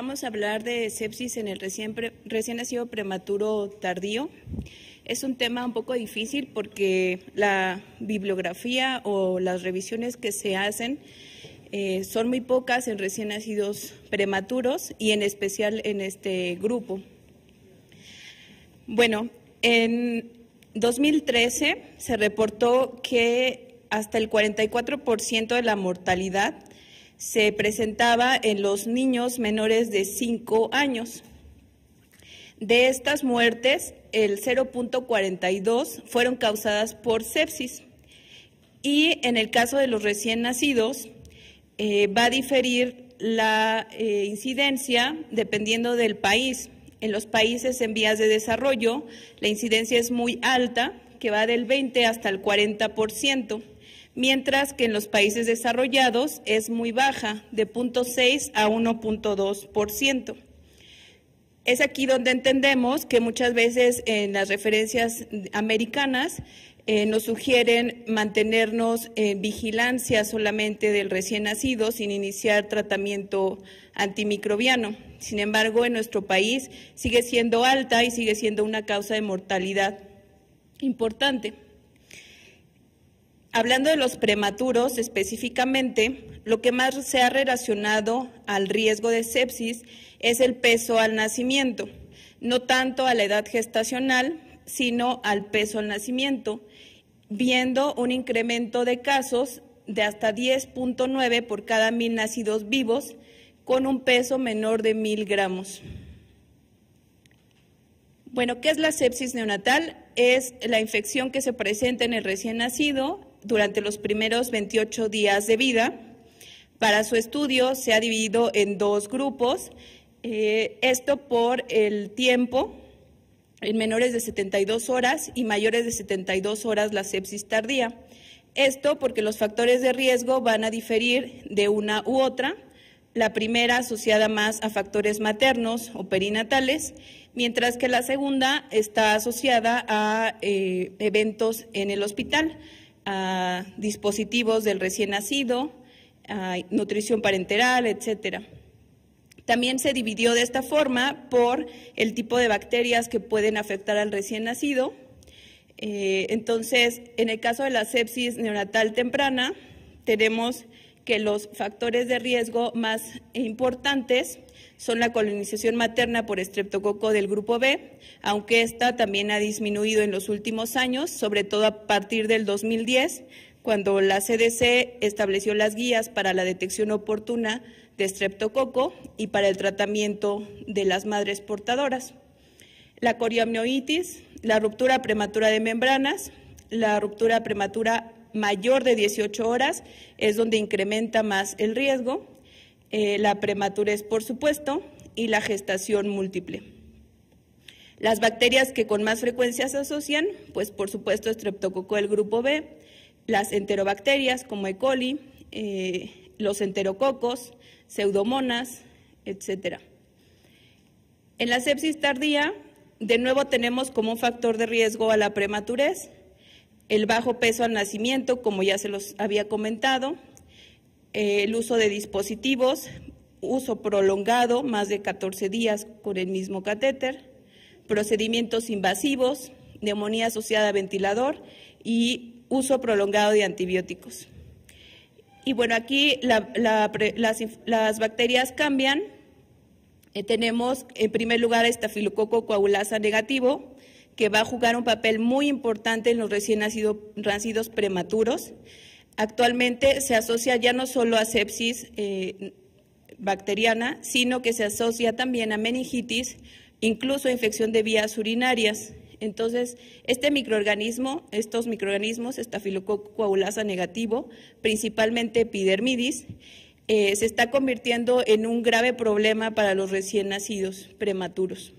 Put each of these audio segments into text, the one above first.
vamos a hablar de sepsis en el recién, recién nacido prematuro tardío. Es un tema un poco difícil porque la bibliografía o las revisiones que se hacen eh, son muy pocas en recién nacidos prematuros y en especial en este grupo. Bueno, en 2013 se reportó que hasta el 44% de la mortalidad se presentaba en los niños menores de 5 años. De estas muertes, el 0.42 fueron causadas por sepsis. Y en el caso de los recién nacidos, eh, va a diferir la eh, incidencia dependiendo del país. En los países en vías de desarrollo, la incidencia es muy alta, que va del 20 hasta el 40% mientras que en los países desarrollados es muy baja, de 0.6 a 1.2%. Es aquí donde entendemos que muchas veces en las referencias americanas eh, nos sugieren mantenernos en vigilancia solamente del recién nacido sin iniciar tratamiento antimicrobiano. Sin embargo, en nuestro país sigue siendo alta y sigue siendo una causa de mortalidad importante. Hablando de los prematuros específicamente, lo que más se ha relacionado al riesgo de sepsis es el peso al nacimiento, no tanto a la edad gestacional, sino al peso al nacimiento, viendo un incremento de casos de hasta 10.9 por cada mil nacidos vivos con un peso menor de mil gramos. Bueno, ¿qué es la sepsis neonatal? Es la infección que se presenta en el recién nacido durante los primeros 28 días de vida. Para su estudio se ha dividido en dos grupos, eh, esto por el tiempo, en menores de 72 horas y mayores de 72 horas la sepsis tardía. Esto porque los factores de riesgo van a diferir de una u otra, la primera asociada más a factores maternos o perinatales, mientras que la segunda está asociada a eh, eventos en el hospital a dispositivos del recién nacido, nutrición parenteral, etcétera. También se dividió de esta forma por el tipo de bacterias que pueden afectar al recién nacido. Eh, entonces, en el caso de la sepsis neonatal temprana, tenemos que los factores de riesgo más importantes son la colonización materna por estreptococo del grupo B, aunque esta también ha disminuido en los últimos años, sobre todo a partir del 2010, cuando la CDC estableció las guías para la detección oportuna de estreptococo y para el tratamiento de las madres portadoras. La coriomioitis, la ruptura prematura de membranas, la ruptura prematura mayor de 18 horas es donde incrementa más el riesgo eh, la prematurez, por supuesto, y la gestación múltiple. Las bacterias que con más frecuencia se asocian, pues por supuesto estreptococo del grupo B, las enterobacterias como E. coli, eh, los enterococos, pseudomonas, etcétera. En la sepsis tardía, de nuevo tenemos como un factor de riesgo a la prematurez, el bajo peso al nacimiento, como ya se los había comentado, eh, el uso de dispositivos, uso prolongado, más de 14 días con el mismo catéter, procedimientos invasivos, neumonía asociada a ventilador y uso prolongado de antibióticos. Y bueno, aquí las, bacterias cambian. Eh, tenemos en primer lugar estafilococo coagulasa negativo, que va a jugar un papel muy importante en los recién nacidos prematuros. Actualmente se asocia ya no solo a sepsis eh, bacteriana, sino que se asocia también a meningitis, incluso a infección de vías urinarias. Entonces, este microorganismo, estos microorganismos, estafilococo negativo, principalmente epidermidis, eh, se está convirtiendo en un grave problema para los recién nacidos prematuros.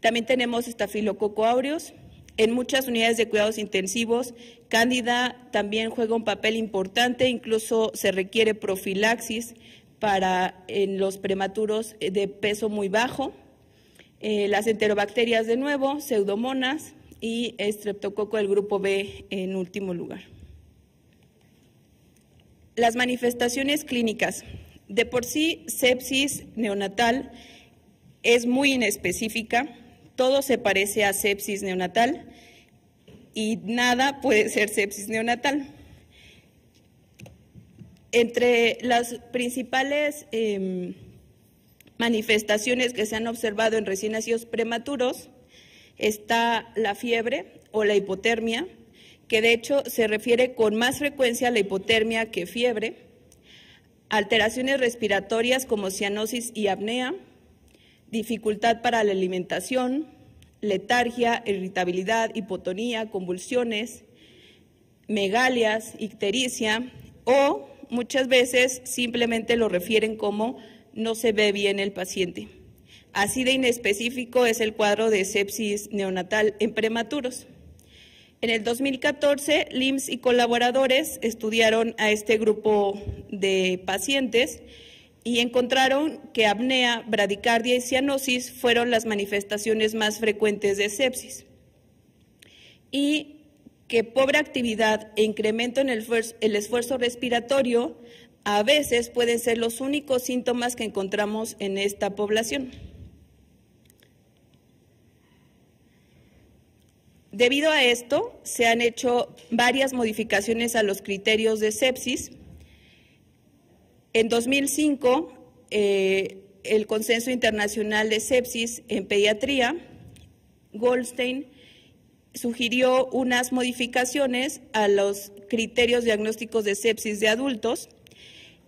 También tenemos estafilococo aureus, en muchas unidades de cuidados intensivos, Cándida también juega un papel importante, incluso se requiere profilaxis para en los prematuros eh, de peso muy bajo, eh, las enterobacterias de nuevo, pseudomonas y estreptococo del grupo B en último lugar. Las manifestaciones clínicas. De por sí, sepsis neonatal es muy inespecífica todo se parece a sepsis neonatal y nada puede ser sepsis neonatal. Entre las principales em, manifestaciones que se han observado en recién nacidos prematuros está la fiebre o la hipotermia, que de hecho se refiere con más frecuencia a la hipotermia que fiebre, alteraciones respiratorias como cianosis y apnea, dificultad para la alimentación, letargia, irritabilidad, hipotonía, convulsiones, megalias, ictericia o muchas veces simplemente lo refieren como no se ve bien el paciente. Así de inespecífico es el cuadro de sepsis neonatal en prematuros. En el 2014, LIMS y colaboradores estudiaron a este grupo de pacientes y encontraron que apnea, bradicardia y cianosis fueron las manifestaciones más frecuentes de sepsis. Y que pobre actividad e incremento en el, el esfuerzo respiratorio a veces pueden ser los únicos síntomas que encontramos en esta población. Debido a esto, se han hecho varias modificaciones a los criterios de sepsis en 2005, eh, el Consenso Internacional de Sepsis en Pediatría, Goldstein, sugirió unas modificaciones a los criterios diagnósticos de sepsis de adultos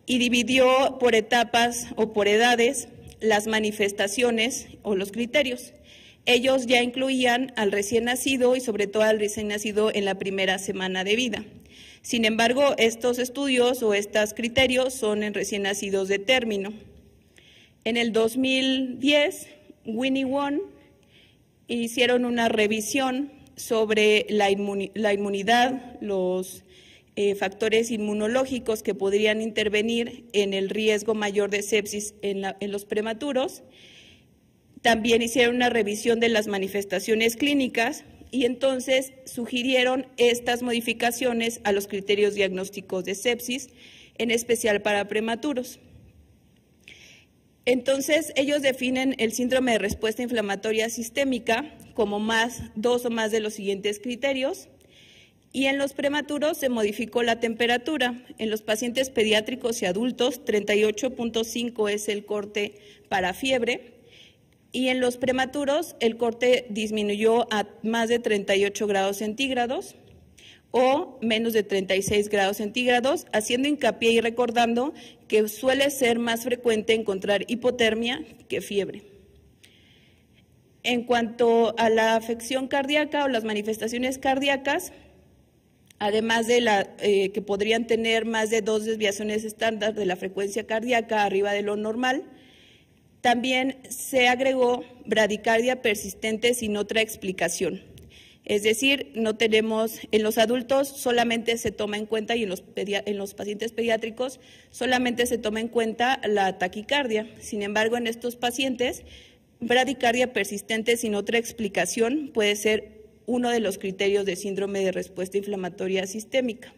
y dividió por etapas o por edades las manifestaciones o los criterios. Ellos ya incluían al recién nacido y sobre todo al recién nacido en la primera semana de vida. Sin embargo, estos estudios o estos criterios son en recién nacidos de término. En el 2010, Winnie Won hicieron una revisión sobre la, inmunidad, los eh, factores inmunológicos que podrían intervenir en el riesgo mayor de sepsis en los prematuros. También hicieron una revisión de las manifestaciones clínicas y entonces sugirieron estas modificaciones a los criterios diagnósticos de sepsis, en especial para prematuros. Entonces, ellos definen el síndrome de respuesta inflamatoria sistémica como más dos o más de los siguientes criterios. Y en los prematuros se modificó la temperatura. En los pacientes pediátricos y adultos, 38.5 es el corte para fiebre y en los prematuros el corte disminuyó a más de 38 grados centígrados o menos de 36 grados centígrados, haciendo hincapié y recordando que suele ser más frecuente encontrar hipotermia que fiebre. En cuanto a la afección cardíaca o las manifestaciones cardíacas, además de la, eh, que podrían tener más de dos desviaciones estándar de la frecuencia cardíaca arriba de lo normal, también se agregó bradicardia persistente sin otra explicación. Es decir, no tenemos, en los adultos solamente se toma en cuenta y en los, pacientes pediátricos solamente se toma en cuenta la taquicardia. Sin embargo, en estos pacientes, bradicardia persistente sin otra explicación puede ser uno de los criterios de síndrome de respuesta inflamatoria sistémica.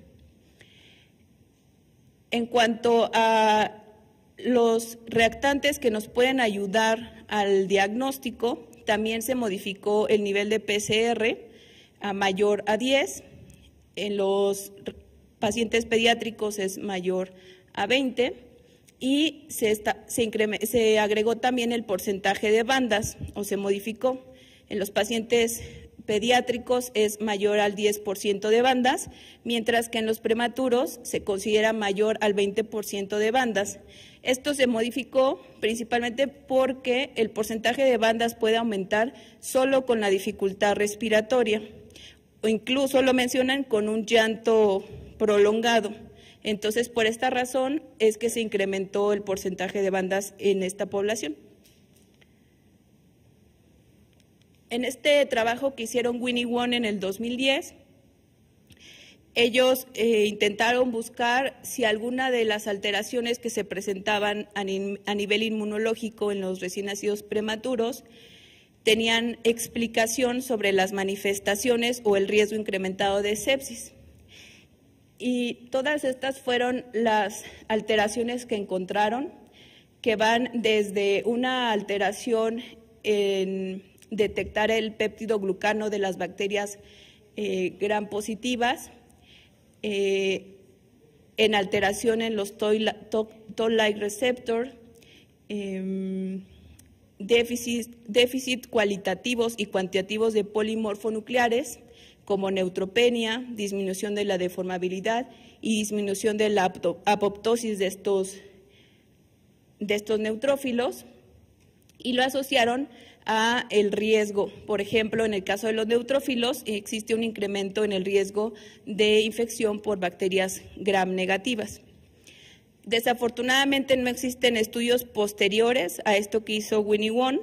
En cuanto a los reactantes que nos pueden ayudar al diagnóstico, también se modificó el nivel de PCR a mayor a 10, en los pacientes pediátricos es mayor a 20 y se, se agregó también el porcentaje de bandas o se modificó. En los pacientes pediátricos es mayor al 10% de bandas, mientras que en los prematuros se considera mayor al 20% de bandas. Esto se modificó principalmente porque el porcentaje de bandas puede aumentar solo con la dificultad respiratoria o incluso lo mencionan con un llanto prolongado. Entonces, por esta razón es que se incrementó el porcentaje de bandas en esta población. En este trabajo que hicieron Winnie Won en el 2010, ellos eh, intentaron buscar si alguna de las alteraciones que se presentaban a nivel inmunológico en los recién nacidos prematuros tenían explicación sobre las manifestaciones o el riesgo incrementado de sepsis. Y todas estas fueron las alteraciones que encontraron, que van desde una alteración en detectar el péptido glucano de las bacterias eh, gran positivas, eh, en alteración en los toll-like receptor, em, déficit, cualitativos y cuantitativos de polimorfonucleares, como neutropenia, disminución de la deformabilidad y disminución de la apoptosis de estos, de estos neutrófilos y lo asociaron a el riesgo. Por ejemplo, en el caso de los neutrófilos existe un incremento en el riesgo de infección por bacterias gram negativas. Desafortunadamente no existen estudios posteriores a esto que hizo Winnie Wong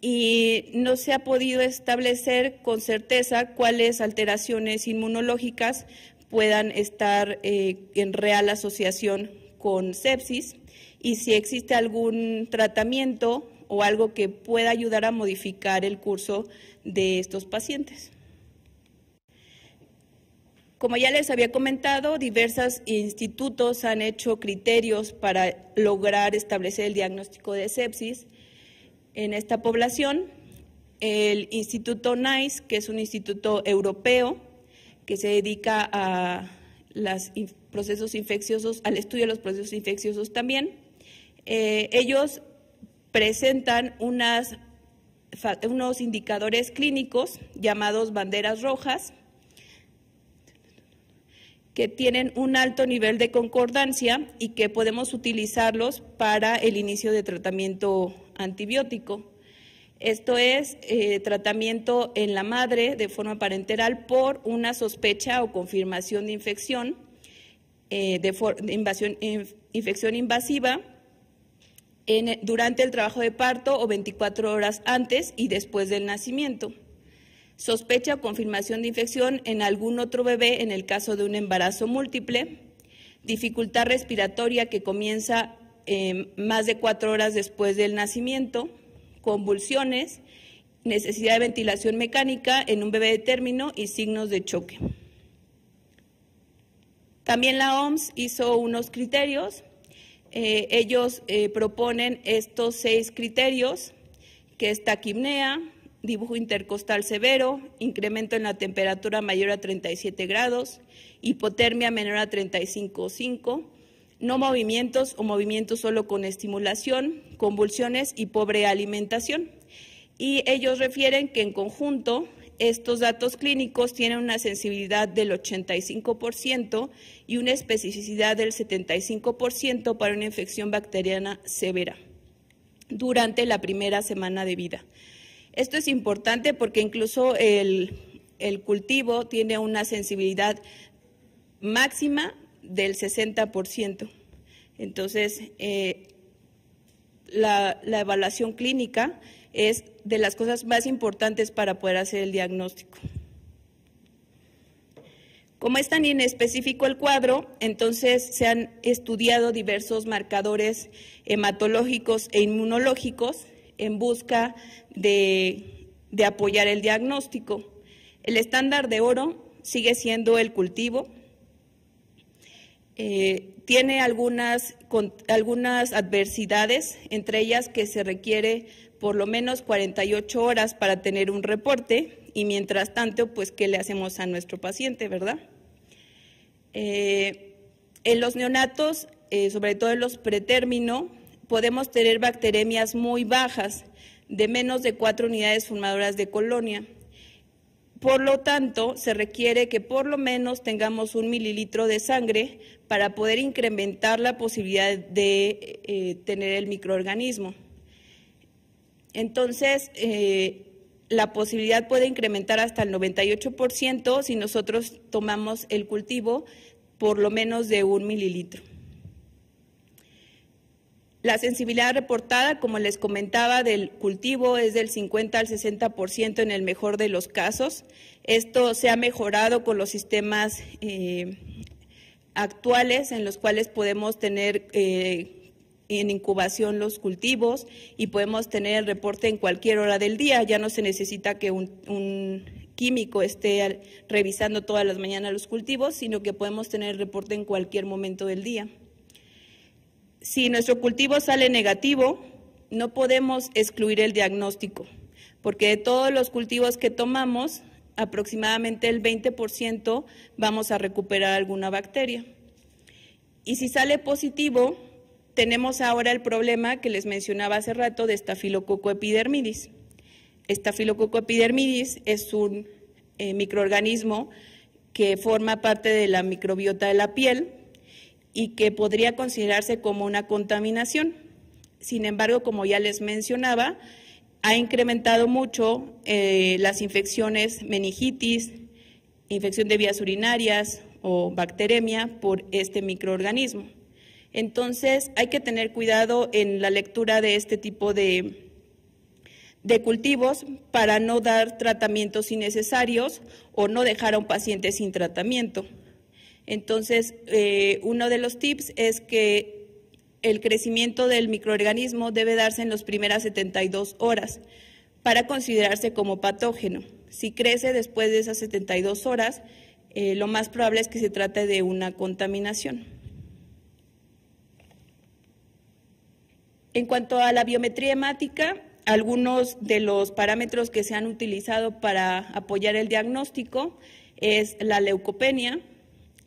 y no se ha podido establecer con certeza cuáles alteraciones inmunológicas puedan estar eh, en real asociación con sepsis y si existe algún tratamiento o algo que pueda ayudar a modificar el curso de estos pacientes. Como ya les había comentado, diversos institutos han hecho criterios para lograr establecer el diagnóstico de sepsis en esta población. El Instituto NICE, que es un instituto europeo que se dedica a los procesos infecciosos, al estudio de los procesos infecciosos también, eh, ellos presentan unos indicadores clínicos llamados banderas rojas que tienen un alto nivel de concordancia y que podemos utilizarlos para el inicio de tratamiento antibiótico. Esto es eh, tratamiento en la madre de forma parenteral por una sospecha o confirmación de infección, eh, infección invasiva durante el trabajo de parto o 24 horas antes y después del nacimiento. Sospecha o confirmación de infección en algún otro bebé en el caso de un embarazo múltiple. Dificultad respiratoria que comienza em, más de cuatro horas después del nacimiento. Convulsiones. Necesidad de ventilación mecánica en un bebé de término y signos de choque. También la OMS hizo unos criterios eh, ellos eh, proponen estos seis criterios, que es taquimnea, dibujo intercostal severo, incremento en la temperatura mayor a 37 grados, hipotermia menor a 35,5, no movimientos o movimientos solo con estimulación, convulsiones y pobre alimentación. Y ellos refieren que en conjunto estos datos clínicos tienen una sensibilidad del 85% y una especificidad del 75% para una infección bacteriana severa durante la primera semana de vida. Esto es importante porque incluso el, cultivo tiene una sensibilidad máxima del 60%. Entonces, eh, la evaluación clínica es de las cosas más importantes para poder hacer el diagnóstico. Como es tan inespecífico el cuadro, entonces se han estudiado diversos marcadores hematológicos e inmunológicos en busca de, apoyar el diagnóstico. El estándar de oro sigue siendo el cultivo. Eh, tiene algunas, algunas adversidades, entre ellas que se requiere por lo menos 48 horas para tener un reporte y mientras tanto, pues, ¿qué le hacemos a nuestro paciente, verdad? Eh, en los neonatos, eh, sobre todo en los pretérmino, podemos tener bacteremias muy bajas, de menos de cuatro unidades formadoras de colonia. Por lo tanto, se requiere que por lo menos tengamos un mililitro de sangre para poder incrementar la posibilidad de eh, tener el microorganismo. Entonces, eh, la posibilidad puede incrementar hasta el 98% si nosotros tomamos el cultivo por lo menos de un mililitro. La sensibilidad reportada, como les comentaba, del cultivo es del 50 al 60% en el mejor de los casos. Esto se ha mejorado con los sistemas eh, actuales en los cuales podemos tener eh, en incubación los cultivos y podemos tener el reporte en cualquier hora del día. Ya no se necesita que un, químico esté revisando todas las mañanas los cultivos, sino que podemos tener el reporte en cualquier momento del día. Si nuestro cultivo sale negativo, no podemos excluir el diagnóstico, porque de todos los cultivos que tomamos, aproximadamente el 20% vamos a recuperar alguna bacteria. Y si sale positivo, tenemos ahora el problema que les mencionaba hace rato de estafilococo epidermidis. Estafilococo epidermidis es un eh, microorganismo que forma parte de la microbiota de la piel y que podría considerarse como una contaminación. Sin embargo, como ya les mencionaba, ha incrementado mucho eh, las infecciones meningitis, infección de vías urinarias o bacteremia por este microorganismo. Entonces hay que tener cuidado en la lectura de este tipo de, cultivos para no dar tratamientos innecesarios o no dejar a un paciente sin tratamiento. Entonces, eh, uno de los tips es que el crecimiento del microorganismo debe darse en las primeras 72 horas para considerarse como patógeno. Si crece después de esas 72 horas, eh, lo más probable es que se trate de una contaminación. En cuanto a la biometría hemática, algunos de los parámetros que se han utilizado para apoyar el diagnóstico es la leucopenia,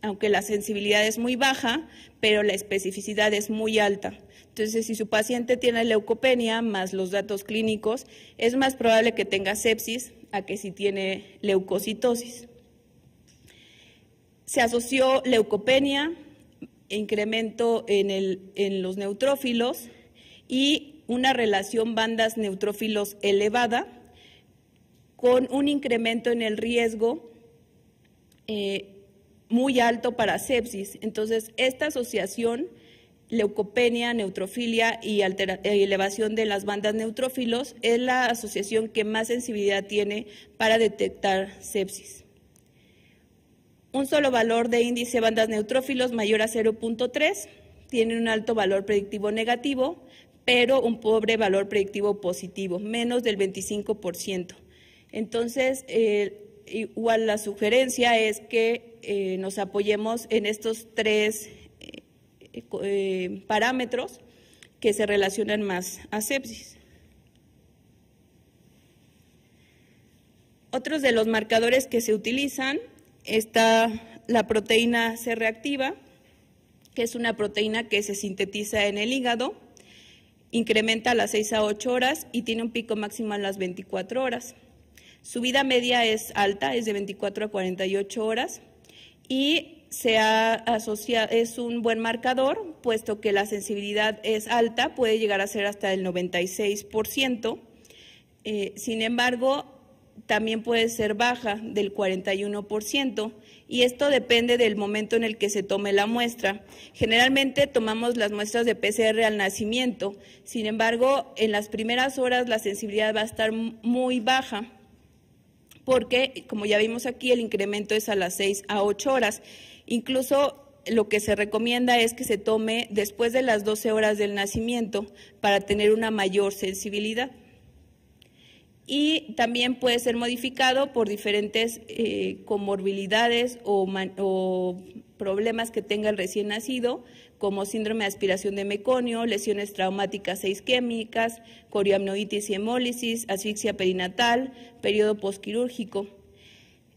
aunque la sensibilidad es muy baja, pero la especificidad es muy alta. Entonces, si su paciente tiene leucopenia más los datos clínicos, es más probable que tenga sepsis a que si tiene leucocitosis. Se asoció leucopenia, incremento en, en los neutrófilos, y una relación bandas neutrófilos elevada, con un incremento en el riesgo eh, muy alto para sepsis. Entonces, esta asociación, leucopenia, neutrofilia y elevación de las bandas neutrófilos, es la asociación que más sensibilidad tiene para detectar sepsis. Un solo valor de índice bandas neutrófilos mayor a 0.3 tiene un alto valor predictivo negativo, pero un pobre valor predictivo positivo, menos del 25%. Entonces, eh, igual la sugerencia es que eh, nos apoyemos en estos tres eh, parámetros que se relacionan más a sepsis. Otros de los marcadores que se utilizan está la proteína C reactiva, que es una proteína que se sintetiza en el hígado incrementa a las 6 a 8 horas y tiene un pico máximo a las 24 horas. Su vida media es alta, es de 24 a 48 horas y se ha es un buen marcador, puesto que la sensibilidad es alta, puede llegar a ser hasta el 96%. Eh, sin embargo, también puede ser baja del 41%, y esto depende del momento en el que se tome la muestra. Generalmente tomamos las muestras de PCR al nacimiento, sin embargo, en las primeras horas la sensibilidad va a estar muy baja porque, como ya vimos aquí, el incremento es a las 6 a 8 horas. Incluso lo que se recomienda es que se tome después de las 12 horas del nacimiento para tener una mayor sensibilidad y también puede ser modificado por diferentes eh, comorbilidades o, problemas que tenga el recién nacido, como síndrome de aspiración de meconio, lesiones traumáticas e isquémicas, coriamnoitis y hemólisis, asfixia perinatal, periodo posquirúrgico.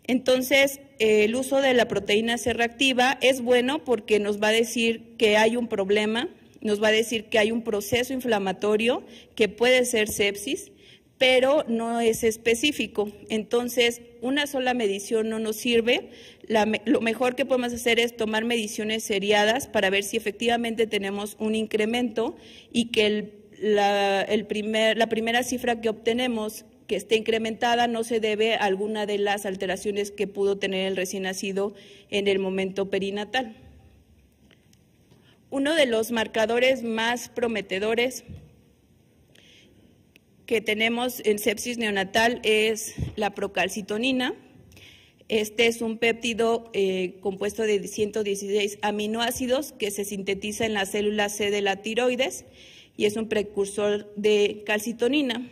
Entonces, eh, el uso de la proteína C reactiva es bueno porque nos va a decir que hay un problema, nos va a decir que hay un proceso inflamatorio que puede ser sepsis, pero no es específico. Entonces, una sola medición no nos sirve. lo mejor que podemos hacer es tomar mediciones seriadas para ver si efectivamente tenemos un incremento y que la primera cifra que obtenemos que esté incrementada no se debe a alguna de las alteraciones que pudo tener el recién nacido en el momento perinatal. Uno de los marcadores más prometedores que tenemos en sepsis neonatal es la procalcitonina. Este es un péptido eh, compuesto de 116 aminoácidos que se sintetiza en la célula C de la tiroides y es un precursor de calcitonina.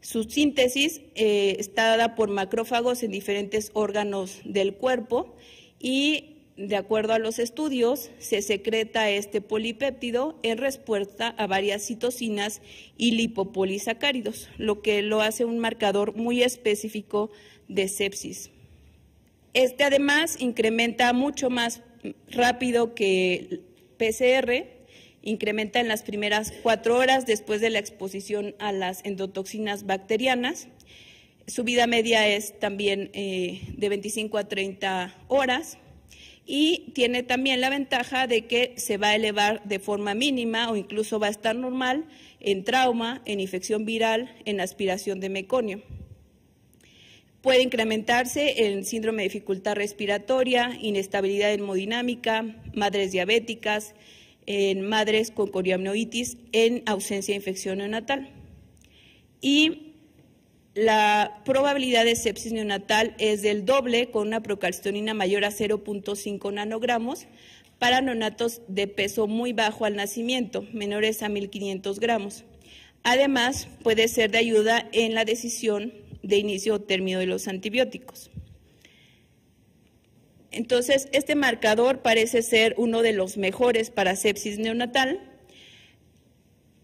Su síntesis eh, está dada por macrófagos en diferentes órganos del cuerpo y de acuerdo a los estudios, se secreta este polipéptido en respuesta a varias citocinas y lipopolisacáridos, lo que lo hace un marcador muy específico de sepsis. Este además incrementa mucho más rápido que PCR, incrementa en las primeras cuatro horas después de la exposición a las endotoxinas bacterianas. Su vida media es también eh, de 25 a 30 horas y tiene también la ventaja de que se va a elevar de forma mínima o incluso va a estar normal en trauma, en infección viral, en aspiración de meconio. Puede incrementarse en síndrome de dificultad respiratoria, inestabilidad hemodinámica, madres diabéticas, en madres con coriamnoitis en ausencia de infección neonatal. Y la probabilidad de sepsis neonatal es del doble con una procalcitonina mayor a 0.5 nanogramos para neonatos de peso muy bajo al nacimiento, menores a 1.500 gramos. Además, puede ser de ayuda en la decisión de inicio o término de los antibióticos. Entonces, este marcador parece ser uno de los mejores para sepsis neonatal,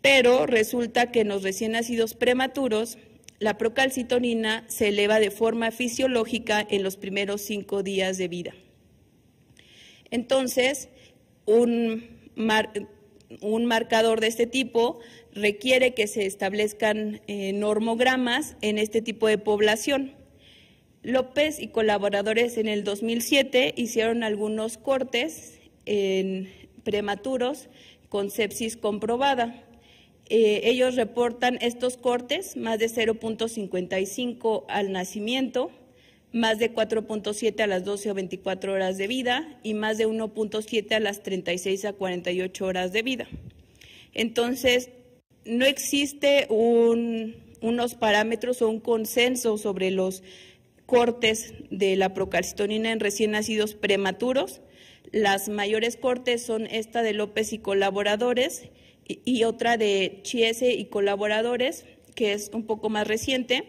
pero resulta que en los recién nacidos prematuros la procalcitonina se eleva de forma fisiológica en los primeros cinco días de vida. Entonces, un, marcador de este tipo requiere que se establezcan eh, normogramas en este tipo de población. López y colaboradores en el 2007 hicieron algunos cortes en prematuros con sepsis comprobada. Eh, ellos reportan estos cortes, más de 0.55 al nacimiento, más de 4.7 a las 12 o 24 horas de vida y más de 1.7 a las 36 a 48 horas de vida. Entonces, no existe unos parámetros o un consenso sobre los cortes de la procalcitonina en recién nacidos prematuros. Las mayores cortes son esta de López y colaboradores y otra de Chiese y colaboradores, que es un poco más reciente.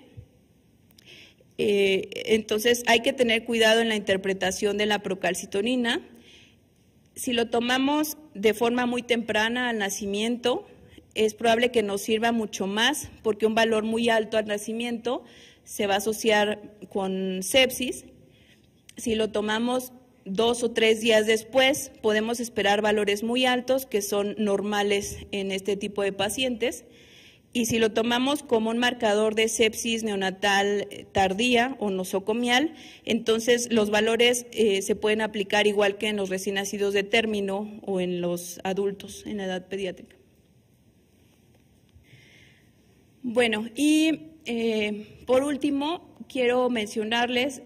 Eh, entonces hay que tener cuidado en la interpretación de la procalcitonina. Si lo tomamos de forma muy temprana al nacimiento, es probable que nos sirva mucho más porque un valor muy alto al nacimiento se va a asociar con sepsis. Si lo tomamos dos o tres días después podemos esperar valores muy altos que son normales en este tipo de pacientes. Y si lo tomamos como un marcador de sepsis neonatal eh, tardía o nosocomial, entonces los valores eh, se pueden aplicar igual que en los recién nacidos de término o en los adultos en edad pediátrica. Bueno, y eh, por último, quiero mencionarles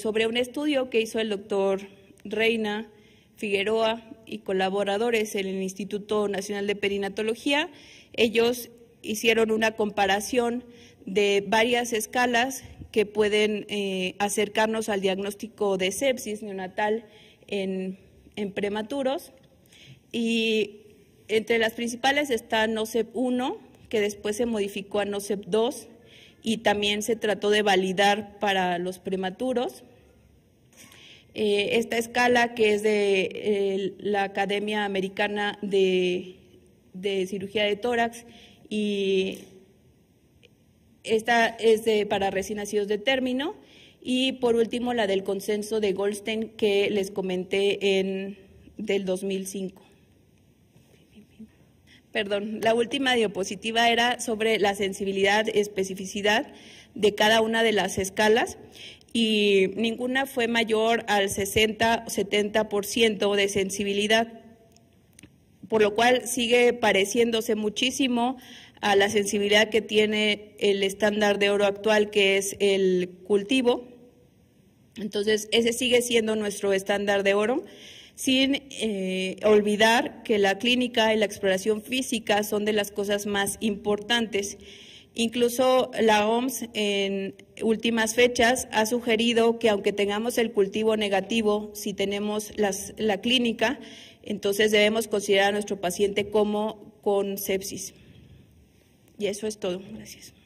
sobre un estudio que hizo el doctor Reina, Figueroa y colaboradores en el Instituto Nacional de Perinatología. Ellos hicieron una comparación de varias escalas que pueden eh, acercarnos al diagnóstico de sepsis neonatal en, en, prematuros. Y entre las principales está NOCEP 1, que después se modificó a NOCEP 2 y también se trató de validar para los prematuros. Eh, esta escala que es de eh, la Academia Americana de, Cirugía de Tórax y esta es de, para recién nacidos de término y por último la del consenso de Goldstein que les comenté en del 2005. Perdón, la última diapositiva era sobre la sensibilidad, especificidad de cada una de las escalas y ninguna fue mayor al 60 o 70% de sensibilidad, por lo cual sigue pareciéndose muchísimo a la sensibilidad que tiene el estándar de oro actual, que es el cultivo. Entonces, ese sigue siendo nuestro estándar de oro, sin eh, olvidar que la clínica y la exploración física son de las cosas más importantes. Incluso la OMS en últimas fechas ha sugerido que aunque tengamos el cultivo negativo, si tenemos la clínica, entonces debemos considerar a nuestro paciente como con sepsis. Y eso es todo. Gracias.